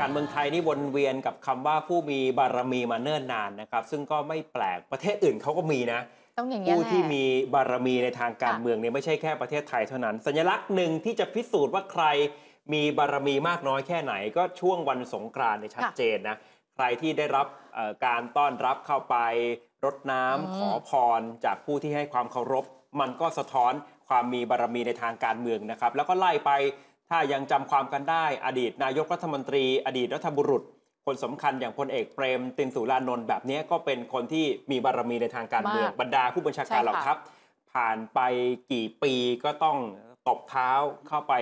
การเมืองไทยนี่วนเวียนกับคำว่าผู้มีบารมีมาเนิ่นนานนะครับ ซึ่งก็ไม่แปลกประเทศอื่นเขาก็มีนะผู้ที่มีบารมีในทางการเมืองเนี่ยไม่ใช่แค่ประเทศไทยเท่านั้นสัญลักษณ์หนึ่งที่จะพิสูจน์ว่าใครมีบารมีมากน้อยแค่ไหนก็ช่วงวันสงกรานต์ชัดเจนนะใครที่ได้รับการต้อนรับเข้าไปรดน้ำขอพรจากผู้ที่ให้ความเคารพมันก็สะท้อนความมีบารมีในทางการเมืองนะครับแล้วก็ไล่ไปถ้ายังจำความกันได้อดีตนายกรัฐมนตรี อดีตรัฐบุรุษ คนสำคัญอย่างพลเอกเปรม ตินสุรานนท์แบบนี้ก็เป็นคนที่มีบารมีในทางการเมืองบรรดาผู้บัญชาการเหล่าทัพผ่านไปกี่ปีก็ต้องตบเท้าเข้าไป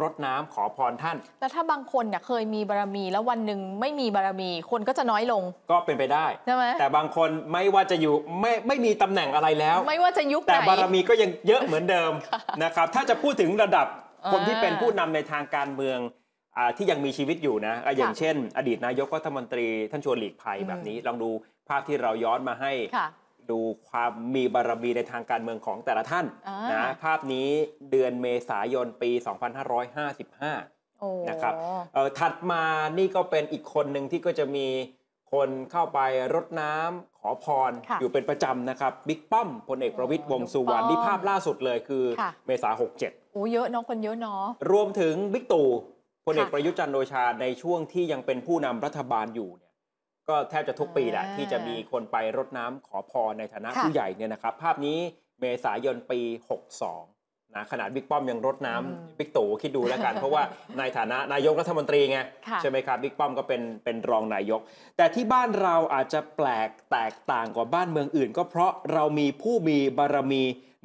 รดน้ำขอพรท่าน แต่ถ้าบางคนเนี่ยเคยมีบารมีแล้ววันหนึ่งไม่มีบารมีคนก็จะน้อยลงก็เป็นไปได้ใช่ไหมแต่บางคนไม่ว่าจะอยู่ไม่ไม่มีตำแหน่งอะไรแล้ว ไม่ว่าจะยุคไหนแต่บารมีก็ยังเยอะเหมือนเดิมนะครับถ้าจะพูดถึงระดับคนที่เป็นผู้นำในทางการเมืองที่ยังมีชีวิตอยู่นะ อย่างเช่น อดีตนายกรัฐมนตรี ท่านชวนหลีกภัยแบบนี้ ลองดูภาพที่เราย้อนมาให้ ดูความมีบารรมีในทางการเมืองของแต่ละท่านนะภาพนี้เดือนเมษายนปี 2555นะครับถัดมานี่ก็เป็นอีกคนหนึ่งที่ก็จะมีคนเข้าไปรดน้ำขอพรอยู่เป็นประจำนะครับบิ๊กป้อมพลเอกประวิตยวงสุวรรณนี่ภาพล่าสุดเลยคือเมษา 67โอ้เยอะเนาะคนเยอะเนาะรวมถึงบิ๊กตู่พลเอกประยุทธ์จันทร์โอชาในช่วงที่ยังเป็นผู้นำรัฐบาลอยู่เนี่ยก็แทบจะทุกปีแหละ ที่จะมีคนไปรดน้ำขอพรในฐานะะผู้ใหญ่เนี่ยนะครับ ภาพนี้เมษายนปี 62นะขนาดบิ๊กป้อมยังรดน้ำบิ๊กตู่คิดดูแล้วกัน เพราะว่าในฐานะนายกรัฐมนตรีไงใช่ไหมครับบิ๊กป้อมก็เป็นเป็นรองนายก แต่ที่บ้านเราอาจจะแปลกแตกต่างกว่าบ้านเมืองอื่น ก็เพราะเรามีผู้มีบารมี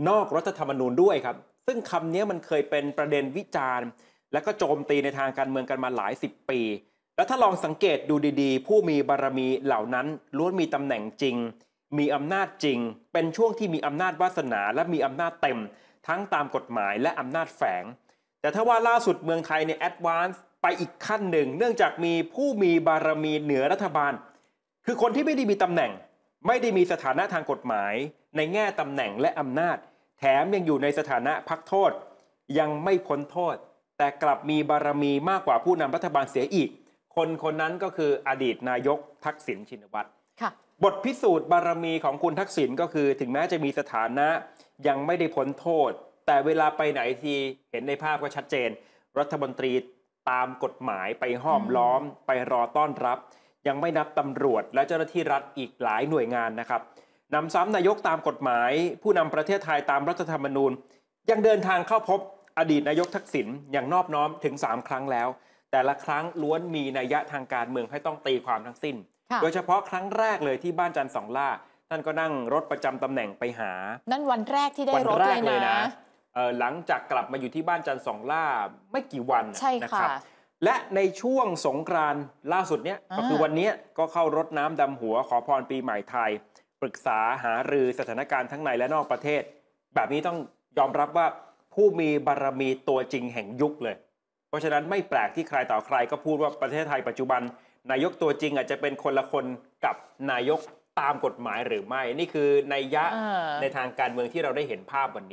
นอกรัฐธรรมนูญด้วยครับซึ่งคำนี้มันเคยเป็นประเด็นวิจารณ์และก็โจมตีในทางการเมืองกันมาหลายสิบปี แล้วถ้าลองสังเกตดูดีๆ ผู้มีบารมีเหล่านั้นล้วนมีตำแหน่งจริง มีอำนาจจริง เป็นช่วงที่มีอำนาจวาสนา และมีอำนาจเต็มทั้งตามกฎหมายและอำนาจแฝง แต่ถ้าว่าล่าสุดเมืองไทยเนี่ยแอดวานซ์ไปอีกขั้นหนึ่ง เนื่องจากมีผู้มีบารมีเหนือรัฐบาล คือคนที่ไม่ได้มีตำแหน่ง ไม่ได้มีสถานะทางกฎหมาย ในแง่ตำแหน่งและอำนาจ แถมยังอยู่ในสถานะพักโทษ ยังไม่พ้นโทษ แต่กลับมีบารมีมากกว่าผู้นำรัฐบาลเสียอีก คนคนนั้นก็คืออดีตนายกทักษิณชินวัตรบทพิสูจน์บารมีของคุณทักษิณก็คือถึงแม้จะมีสถานะ ยังไม่ได้พ้นโทษ แต่เวลาไปไหนทีเห็นในภาพก็ชัดเจน รัฐมนตรีตามกฎหมายไปห้อมล้อม ไปรอต้อนรับ ยังไม่นับตำรวจและเจ้าหน้าที่รัฐอีกหลายหน่วยงานนะครับ นำซ้ำนายกตามกฎหมาย ผู้นำประเทศไทยตามรัฐธรรมนูญ ยังเดินทางเข้าพบอดีตนายกทักษิณอย่างนอบน้อมถึง3ครั้งแล้ว แต่ละครั้งล้วนมีนัยยะทางการเมืองให้ต้องตีความทั้งสิ้นโดยเฉพาะครั้งแรกเลยที่บ้านจันทร์สอง ล่า ท่านก็นั่งรถประจำตำแหน่งไปหา นั่นวันแรกที่ได้รถเลยนะหลังจากกลับมาอยู่ที่บ้านจันทร์สองล่าไม่กี่วันนะครับและในช่วงสงกรานล่าสุดเนี้ยก็คือวันนี้ก็เข้ารดน้ำดำหัวขอพรปีใหม่ไทย ปรึกษาหารือสถานการณ์ทั้งในและนอกประเทศ แบบนี้ต้องยอมรับว่าผู้มีบารรมีตัวจริงแห่งยุคเลย เพราะฉะนั้นไม่แปลกที่ใครต่อใครก็พูดว่าประเทศไทยปัจจุบันนายกตัวจริงอาจจะเป็นคนละคนกับนายกตามกฎหมายหรือไม่ นี่คือในยะในทางการเมืองที่เราได้เห็นภาพวันนี้